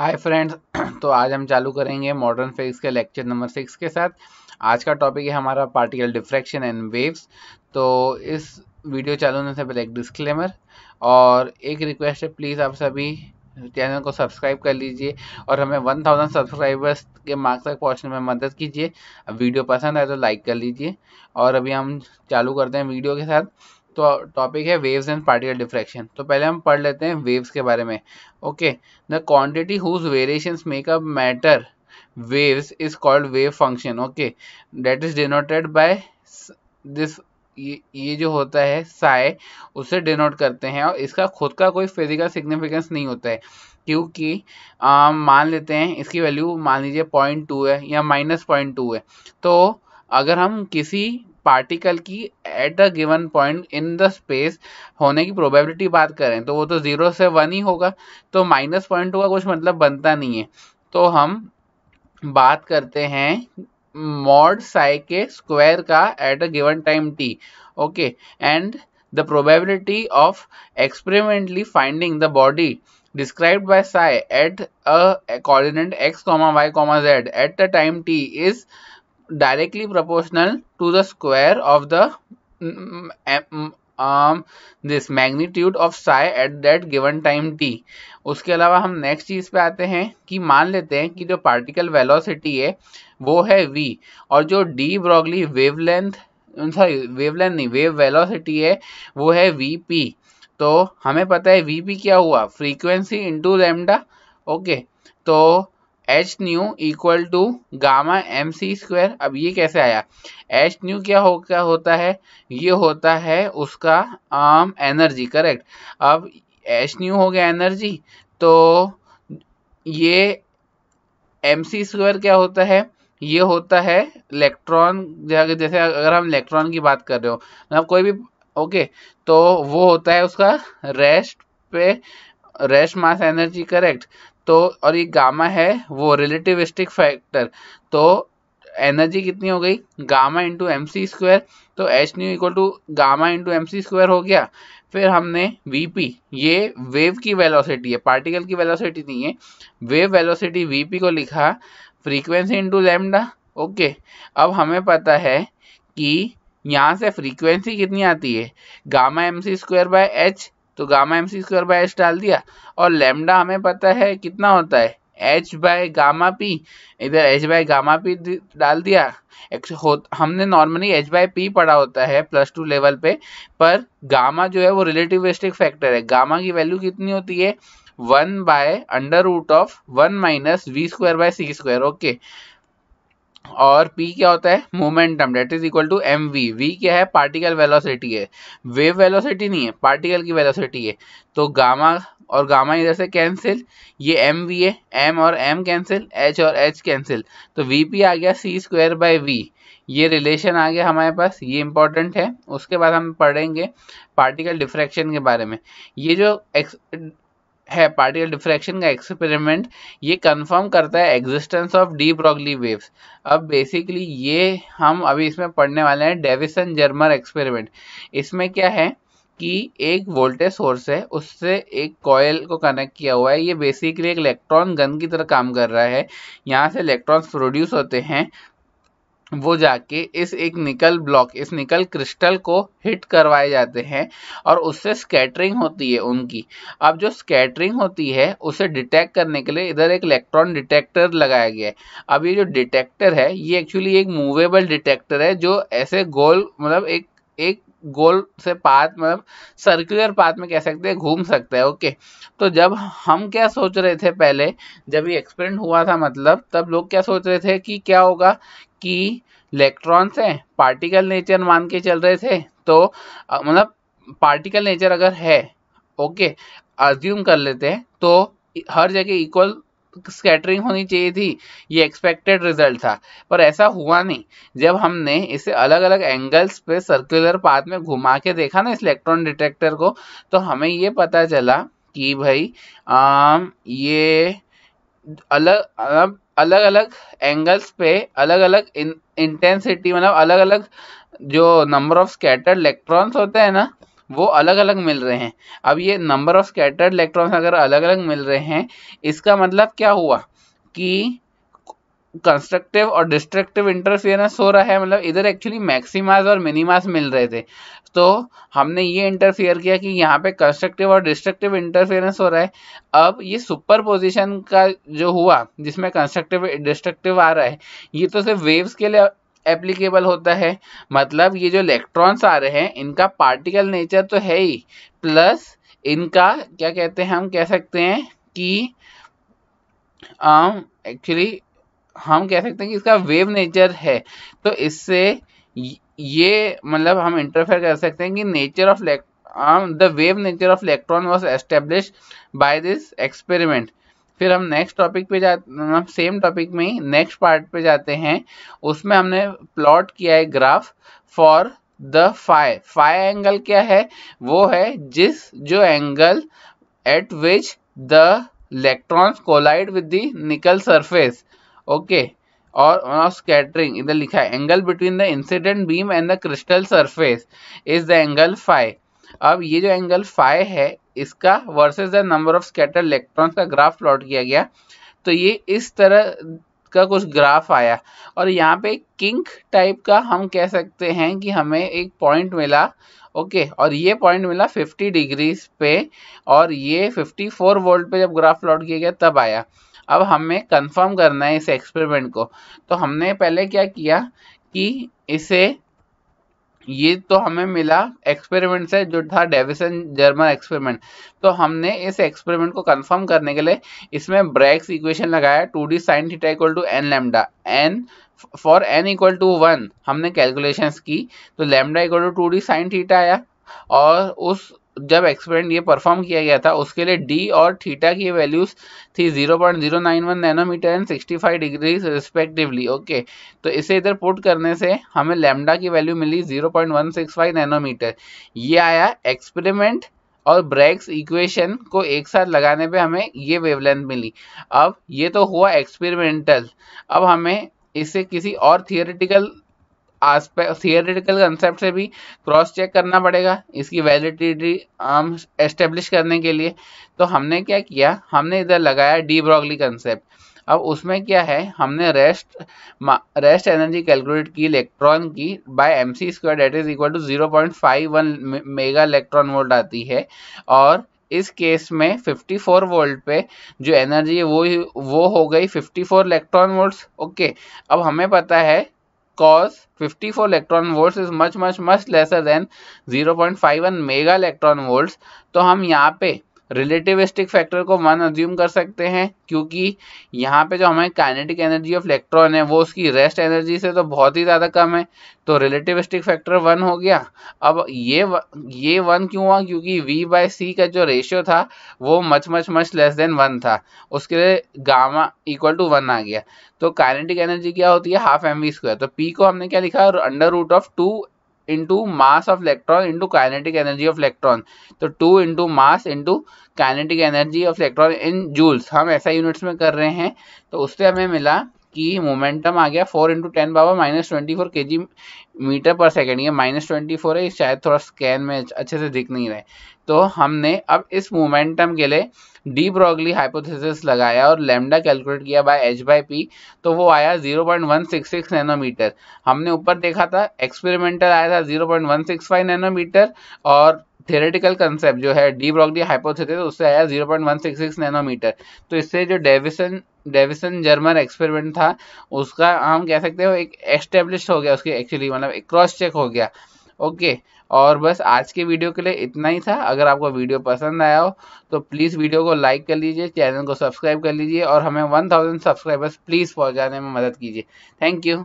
Hi friends तो आज हम चालू करेंगे मॉडर्न फिजिक्स के लेक्चर नंबर सिक्स के साथ आज का टॉपिक है हमारा पार्टिकल डिफ्रैक्शन एंड वेव्स तो इस वीडियो चालू होने से पहले एक डिस्क्लेमर और एक रिक्वेस्ट है प्लीज़ आप सभी चैनल को सब्सक्राइब कर लीजिए और हमें वन थाउजेंड सब्सक्राइबर्स के मार्क्स तक पहुँचने में मदद कीजिए वीडियो पसंद आए तो लाइक कर लीजिए और अभी हम चालू करते हैं वीडियो के साथ टॉपिक तो है वेव्स एंड पार्टिकल डिफ्रैक्शन तो पहले हम पढ़ लेते हैं वेव्स के बारे में okay the quantity whose variation make up matter waves is called wave function okay that is denoted by this ये, ये जो होता है साय उसे डिनोट करते हैं और इसका खुद का कोई फिजिकल सिग्निफिकेंस नहीं होता है क्योंकि आ, मान लेते हैं इसकी वैल्यू मान लीजिए पॉइंट टू है या माइनस पॉइंट टू है तो अगर हम किसी पार्टिकल की at a given point in the space होने की प्रोबेबिलिटी बात करें तो वो तो ज़ीरो से वन ही होगा तो माइनस पॉइंट का कुछ मतलब बनता नहीं है तो हम बात करते हैं मॉड साई के स्क्वायर का at a given time T okay and the probability of experimentally finding the body describe by psi at a coordinate X comma Y comma Z at the time T is directly proportional to the square of the um, this magnitude of psi at that given time t उसके अलावा हम next चीज़ पे आते हैं कि मान लेते हैं कि जो पार्टिकल velocity है वो है v और जो de Broglie wavelength sorry wavelength नहीं वेव वेलोसिटी है वो है वी पी तो हमें पता है वी पी क्या हुआ फ्रीक्वेंसी इंटू लेमडा ओके तो H nu equal to gamma M C square अब ये कैसे आया एच न्यू क्या हो क्या होता है ये होता है उसका आम एनर्जी करेक्ट अब एच न्यू हो गया एनर्जी तो ये एम सी स्क्वायर क्या होता है ये होता है इलेक्ट्रॉन जैसे अगर हम इलेक्ट्रॉन की बात कर रहे हो मतलब कोई भी ओके तो वो होता है उसका रेस्ट पे रेस्ट मास एनर्जी करेक्ट तो और ये गामा है वो रिलेटिविस्टिक फैक्टर तो एनर्जी कितनी हो गई gamma into M C square तो H nu equal to gamma into M C square हो गया फिर हमने वीपी ये वेव की वेलोसिटी है पार्टिकल की वेलोसिटी नहीं है वेव वेलोसिटी वीपी को लिखा फ्रीक्वेंसी इंटू लेमडा ओके अब हमें पता है कि यहाँ से फ्रीक्वेंसी कितनी आती है gamma M C square by H तो gamma M C square by H डाल दिया और लेमडा हमें पता है कितना होता है एच बाय गामा पी इधर एच बाय गामा पी डाल दिया हो हमने नॉर्मली एच बाय पी पढ़ा होता है प्लस टू लेवल पे पर गामा जो है वो रिलेटिविस्टिक फैक्टर है गामा की वैल्यू कितनी होती है one by under root of one minus V square by C square okay और p क्या होता है momentum that is equal to M V V क्या है पार्टिकल वेलोसिटी है वेव वेलोसिटी नहीं है पार्टिकल की वेलोसिटी है तो गामा और गामा इधर से कैंसिल ये एम वी है एम और एम कैंसिल एच और एच कैंसिल तो वी पी आ गया सी स्क्वायर बाई वी ये रिलेशन आ गया हमारे पास ये इंपॉर्टेंट है उसके बाद हम पढ़ेंगे पार्टिकल डिफ्रैक्शन के बारे में ये जो है पार्टिकल डिफ्रैक्शन का एक्सपेरिमेंट ये कंफर्म करता है existence of de Broglie waves अब बेसिकली ये हम अभी इसमें पढ़ने वाले हैं डेविसन जर्मर एक्सपेरिमेंट इसमें क्या है कि एक वोल्टेज सोर्स है उससे एक कॉयल को कनेक्ट किया हुआ है ये बेसिकली एक इलेक्ट्रॉन गन की तरह काम कर रहा है यहाँ से इलेक्ट्रॉन्स प्रोड्यूस होते हैं वो जाके इस एक निकल ब्लॉक इस निकल क्रिस्टल को हिट करवाए जाते हैं और उससे स्कैटरिंग होती है उनकी अब जो स्कैटरिंग होती है उसे डिटेक्ट करने के लिए इधर एक इलेक्ट्रॉन डिटेक्टर लगाया गया है अब ये जो डिटेक्टर है ये एक्चुअली एक मूवेबल डिटेक्टर है जो ऐसे गोल मतलब एक एक गोल से पाथ मतलब सर्कुलर पाथ में कह सकते हैं घूम सकते हैं ओके तो जब हम क्या सोच रहे थे पहले जब ये एक्सपेरिमेंट हुआ था मतलब तब लोग क्या सोच रहे थे कि क्या होगा कि इलेक्ट्रॉन्स हैं पार्टिकल नेचर मान के चल रहे थे तो मतलब पार्टिकल नेचर अगर है ओके अज्यूम कर लेते हैं तो हर जगह इक्वल स्कैटरिंग होनी चाहिए थी ये एक्सपेक्टेड रिजल्ट था पर ऐसा हुआ नहीं जब हमने इसे अलग अलग एंगल्स पे सर्कुलर पाथ में घुमा के देखा ना इस इलेक्ट्रॉन डिटेक्टर को तो हमें ये पता चला कि भाई आ, ये अलग अलग अलग अलग एंगल्स पे अलग अलग इंटेंसिटी मतलब अलग अलग जो नंबर ऑफ स्कैटर्ड इलेक्ट्रॉन्स होते हैं ना वो अलग अलग मिल रहे हैं अब ये नंबर ऑफ स्कैटर्ड इलेक्ट्रॉन्स अगर अलग अलग मिल रहे हैं इसका मतलब क्या हुआ कि कंस्ट्रक्टिव और डिस्ट्रक्टिव इंटरफियरेंस हो रहा है मतलब इधर एक्चुअली मैक्सिमास और मिनिमास मिल रहे थे तो हमने ये इंटरफियर किया कि यहाँ पे कंस्ट्रक्टिव और डिस्ट्रक्टिव इंटरफियरेंस हो रहा है अब ये सुपर पोजिशन का जो हुआ जिसमें कंस्ट्रक्टिव डिस्ट्रक्टिव आ रहा है ये तो सिर्फ वेव्स के लिए एप्लीकेबल होता है मतलब ये जो इलेक्ट्रॉन्स आ रहे हैं इनका पार्टिकल नेचर तो है ही प्लस इनका क्या कहते हैं हम कह सकते हैं कि एक्चुअली um, हम कह सकते हैं कि इसका वेव नेचर है तो इससे ये मतलब हम इंटरफेयर कर सकते हैं कि nature of the wave nature of electron was establish by this experiment फिर हम नेक्स्ट टॉपिक पे जा हम सेम टॉपिक में ही नेक्स्ट पार्ट पे जाते हैं उसमें हमने प्लॉट किया है graph for the phi phi angle क्या है वो है जिस जो angle at which the electrons collide with the nickel surface okay और स्कैटरिंग इधर लिखा है angle between the incident beam and the crystal surface is the angle phi अब ये जो एंगल फाय है इसका versus the number of scatter electrons का ग्राफ प्लॉट किया गया तो ये इस तरह का कुछ ग्राफ आया और यहाँ पे किंक टाइप का हम कह सकते हैं कि हमें एक पॉइंट मिला ओके okay, और ये पॉइंट मिला 50 डिग्रीज पे और ये 54 वोल्ट पे जब ग्राफ प्लॉट किया गया तब आया अब हमें कंफर्म करना है इस एक्सपेरिमेंट को तो हमने पहले क्या किया कि इसे ये तो हमें मिला एक्सपेरिमेंट से जो था डेविसन जर्मन एक्सपेरिमेंट तो हमने इस एक्सपेरिमेंट को कंफर्म करने के लिए इसमें ब्रैक्स इक्वेशन लगाया two D sine theta equal to N lambda N for N equal to one हमने कैलकुलेशंस की तो lambda equal to two D sine theta आया और उस जब एक्सपेरिमेंट ये परफॉर्म किया गया था उसके लिए डी और थीटा की वैल्यूज थी 0.091 nanometre and 65 degree respectively okay तो इसे इधर पुट करने से हमें लेमडा की वैल्यू मिली 0.165 नैनोमीटर ये आया एक्सपेरिमेंट और ब्रैक्स इक्वेशन को एक साथ लगाने पर हमें ये वेवलेंथ मिली अब ये तो हुआ एक्सपेरिमेंटल अब हमें इसे किसी और थियोरिटिकल आस्पेक्ट थियोरिटिकल कंसेप्ट से भी क्रॉस चेक करना पड़ेगा इसकी वैलिडिटी हम एस्टेब्लिश करने के लिए तो हमने क्या किया हमने इधर लगाया डी ब्रॉगली कंसेप्ट अब उसमें क्या है हमने रेस्ट रेस्ट एनर्जी कैलकुलेट की इलेक्ट्रॉन की by M C square that is equal to zero point five one mega electron volt आती है और इस केस में 54 वोल्ट पे जो एनर्जी है वो वो हो गई 54 इलेक्ट्रॉन वोल्ट्स ओके अब हमें पता है cos 54 electron volts is much much much lesser than 0.51 mega electron volts तो हम यहाँ पे रिलेटिविस्टिक फैक्टर को वन अज्यूम कर सकते हैं क्योंकि यहाँ पे जो हमारी काइनेटिक एनर्जी ऑफ इलेक्ट्रॉन है वो उसकी रेस्ट एनर्जी से तो बहुत ही ज़्यादा कम है तो रिलेटिविस्टिक फैक्टर वन हो गया अब ये ये वन क्यों हुआ क्योंकि वी बाय सी का जो रेशियो था वो much much much less than one था उसके लिए गामा इक्वल टू वन आ गया तो काइनेटिक एनर्जी क्या होती है हाफ एम वी स्क्वायर तो पी को हमने क्या लिखा under root of two into mass of electron into kinetic energy of electron तो two into mass into kinetic energy of electron in joules हम ऐसा यूनिट्स में कर रहे हैं तो उससे हमें मिला कि मोमेंटम आ गया फोर इंटू टेन बाबा minus twenty four K G metre per second ये माइनस ट्वेंटी फोर है शायद थोड़ा स्कैन में अच्छे से दिख नहीं रहा है तो हमने अब इस मोमेंटम के लिए डी ब्रॉगली हाइपोथेसिस लगाया और लेमडा कैलकुलेट किया बाय एच बाय पी तो वो आया 0.166 नैनोमीटर हमने ऊपर देखा था एक्सपेरिमेंटल आया था 0.165 नैनोमीटर और थेरेटिकल कंसेप्ट जो है डी ब्रॉगली हाइपोथेसिस उससे आया 0.166 नैनोमीटर तो इससे जो डेविसन डेविसन जर्मन एक्सपेरिमेंट था उसका हम कह सकते हो एक एस्टेब्लिश हो गया उसके एक्चुअली मतलब एक क्रॉस चेक हो गया ओके okay. और बस आज के वीडियो के लिए इतना ही था अगर आपको वीडियो पसंद आया हो तो प्लीज़ वीडियो को लाइक कर लीजिए चैनल को सब्सक्राइब कर लीजिए और हमें 1000 सब्सक्राइबर्स प्लीज़ पहुंचाने में मदद कीजिए थैंक यू